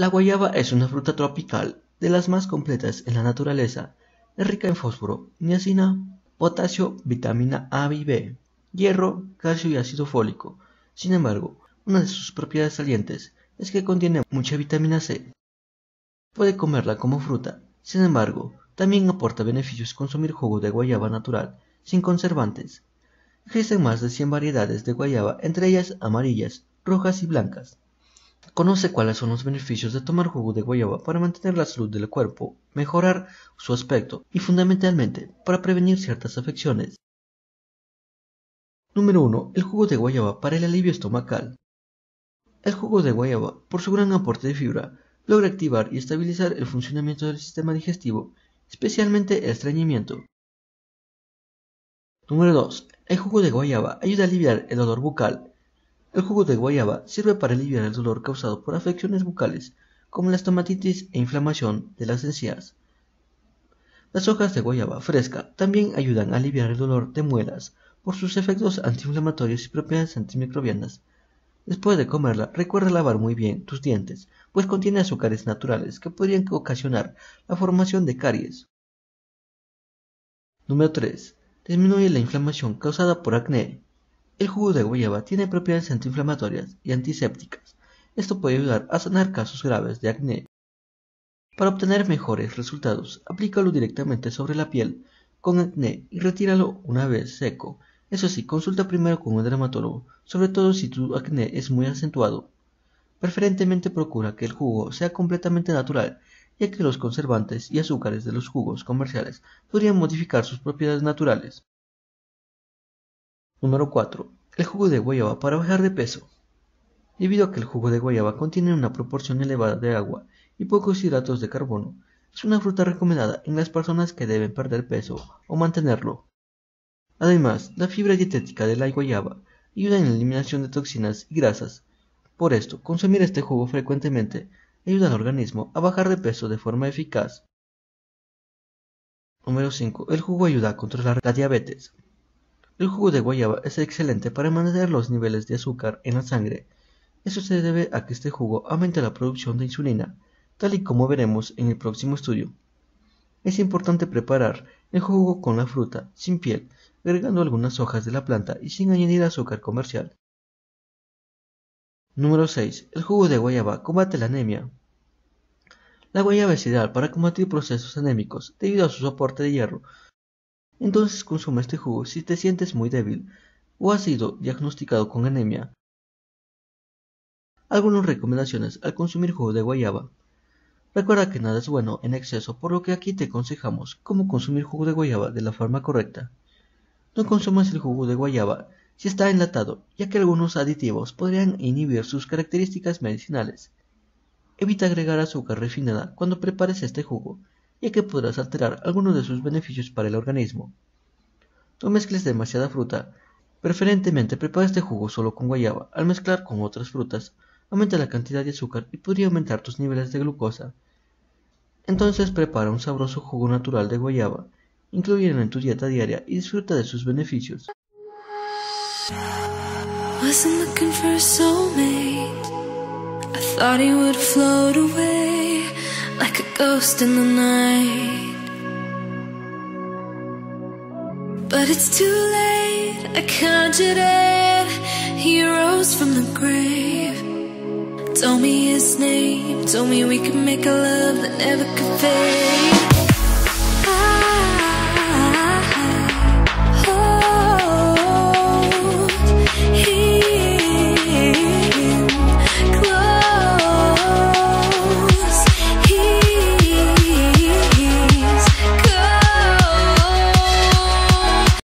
La guayaba es una fruta tropical, de las más completas en la naturaleza, Es rica en fósforo, niacina, potasio, vitamina A y B, hierro, calcio y ácido fólico. Sin embargo, una de sus propiedades salientes es que contiene mucha vitamina C. Puede comerla como fruta, sin embargo, también aporta beneficios consumir jugo de guayaba natural, sin conservantes. Existen más de 100 variedades de guayaba, entre ellas amarillas, rojas y blancas. Conoce cuáles son los beneficios de tomar jugo de guayaba para mantener la salud del cuerpo, mejorar su aspecto y fundamentalmente para prevenir ciertas afecciones. Número 1. El jugo de guayaba para el alivio estomacal. El jugo de guayaba, por su gran aporte de fibra, logra activar y estabilizar el funcionamiento del sistema digestivo, especialmente el estreñimiento. Número 2. El jugo de guayaba ayuda a aliviar el dolor bucal, el jugo de guayaba sirve para aliviar el dolor causado por afecciones bucales, como la estomatitis e inflamación de las encías. Las hojas de guayaba fresca también ayudan a aliviar el dolor de muelas por sus efectos antiinflamatorios y propiedades antimicrobianas. Después de comerla, recuerda lavar muy bien tus dientes, pues contiene azúcares naturales que podrían ocasionar la formación de caries. Número 3. Disminuye la inflamación causada por acné. El jugo de guayaba tiene propiedades antiinflamatorias y antisépticas. Esto puede ayudar a sanar casos graves de acné. Para obtener mejores resultados, aplícalo directamente sobre la piel con acné y retíralo una vez seco. Eso sí, consulta primero con un dermatólogo, sobre todo si tu acné es muy acentuado. Preferentemente procura que el jugo sea completamente natural, ya que los conservantes y azúcares de los jugos comerciales podrían modificar sus propiedades naturales. Número 4. El jugo de guayaba para bajar de peso. Debido a que el jugo de guayaba contiene una proporción elevada de agua y pocos hidratos de carbono, es una fruta recomendada en las personas que deben perder peso o mantenerlo. Además, la fibra dietética de la guayaba ayuda en la eliminación de toxinas y grasas. Por esto, consumir este jugo frecuentemente ayuda al organismo a bajar de peso de forma eficaz. Número 5. El jugo ayuda a controlar la diabetes. El jugo de guayaba es excelente para mantener los niveles de azúcar en la sangre. Eso se debe a que este jugo aumenta la producción de insulina, tal y como veremos en el próximo estudio. Es importante preparar el jugo con la fruta, sin piel, agregando algunas hojas de la planta y sin añadir azúcar comercial. Número 6. El jugo de guayaba combate la anemia. La guayaba es ideal para combatir procesos anémicos debido a su soporte de hierro, entonces consuma este jugo si te sientes muy débil o has sido diagnosticado con anemia. Algunas recomendaciones al consumir jugo de guayaba. Recuerda que nada es bueno en exceso, por lo que aquí te aconsejamos cómo consumir jugo de guayaba de la forma correcta. No consumas el jugo de guayaba si está enlatado, ya que algunos aditivos podrían inhibir sus características medicinales. Evita agregar azúcar refinada cuando prepares este jugo, ya que podrás alterar algunos de sus beneficios para el organismo. No mezcles demasiada fruta, preferentemente prepara este jugo solo con guayaba. Al mezclar con otras frutas, aumenta la cantidad de azúcar y podría aumentar tus niveles de glucosa. Entonces prepara un sabroso jugo natural de guayaba, Incluye en tu dieta diaria y disfruta de sus beneficios. I thought he would float away. ghost in the night But it's too late, I conjured up rose from the grave Told me his name, told me we could make a love that never could fade